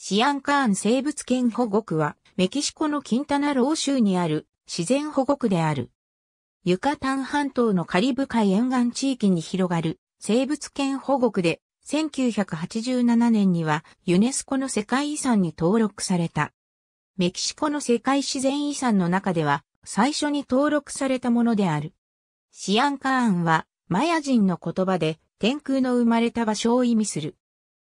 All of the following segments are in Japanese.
シアンカーン生物圏保護区は、メキシコのキンタナロー州にある自然保護区である。ユカタン半島のカリブ海沿岸地域に広がる生物圏保護区で、1987年にはユネスコの世界遺産に登録された。メキシコの世界自然遺産の中では最初に登録されたものである。シアンカーンはマヤ人の言葉で天空の生まれた場所を意味する。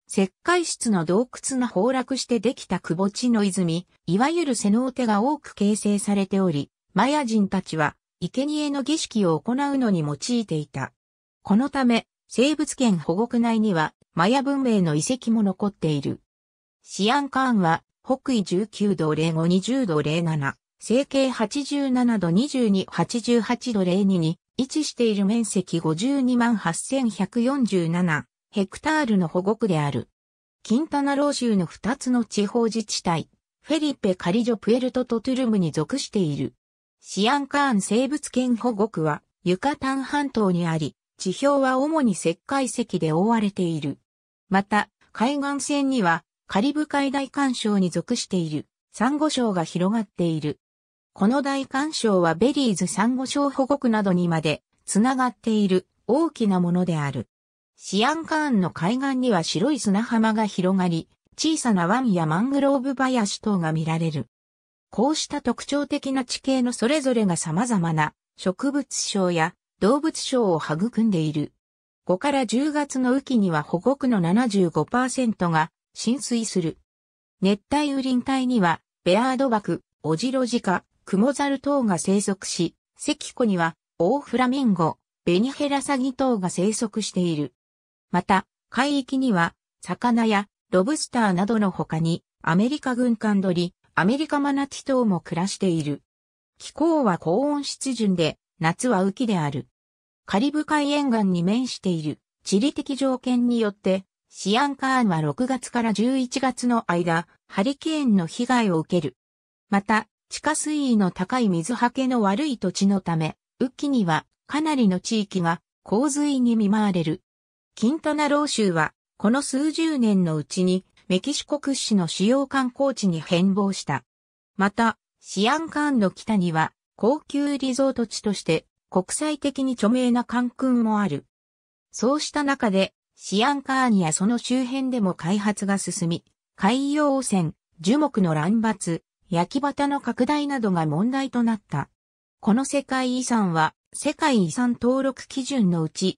石灰質の洞窟が崩落してできた窪地の泉、いわゆるセノーテが多く形成されており、マヤ人たちは、生贄の儀式を行うのに用いていた。このため、生物圏保護区内には、マヤ文明の遺跡も残っている。シアンカーンは、北緯19度05、20度07、整形87度22、88度02に位置している面積52万8147ヘクタールの保護区である。キンタナロー州の2つの地方自治体、フェリペ・カリジョ・プエルトとトゥルムに属している。シアンカーン生物圏保護区は、ユカタン半島にあり、地表は主に石灰石で覆われている。また、海岸線には、カリブ海大干渉に属している、サンゴ礁が広がっている。この大干渉はベリーズサンゴ礁保護区などにまで、つながっている、大きなものである。シアンカーンの海岸には白い砂浜が広がり、小さな湾やマングローブ林等が見られる。こうした特徴的な地形のそれぞれが様々な植物相や動物相を育んでいる。5から10月の雨季には保護区の75%が浸水する。熱帯雨林帯にはベアードバク、オジロジカ、クモザル等が生息し、キ湖にはオオフラミンゴ、ベニヘラサギ等が生息している。また、海域には、魚やロブスターなどの他に、アメリカ軍艦鳥、アメリカマナティ等も暮らしている。気候は高温湿潤で、夏は雨季である。カリブ海沿岸に面している地理的条件によって、シアンカーンは6月から11月の間、ハリケーンの被害を受ける。また、地下水位の高い水はけの悪い土地のため、雨季にはかなりの地域が洪水に見舞われる。キンタナロー州は、この数十年のうちに、メキシコ屈指の主要観光地に変貌した。また、シアンカーンの北には、高級リゾート地として、国際的に著名な観ンもある。そうした中で、シアンカーンやその周辺でも開発が進み、海洋汚染、樹木の乱伐、焼き畑の拡大などが問題となった。この世界遺産は、世界遺産登録基準のうち、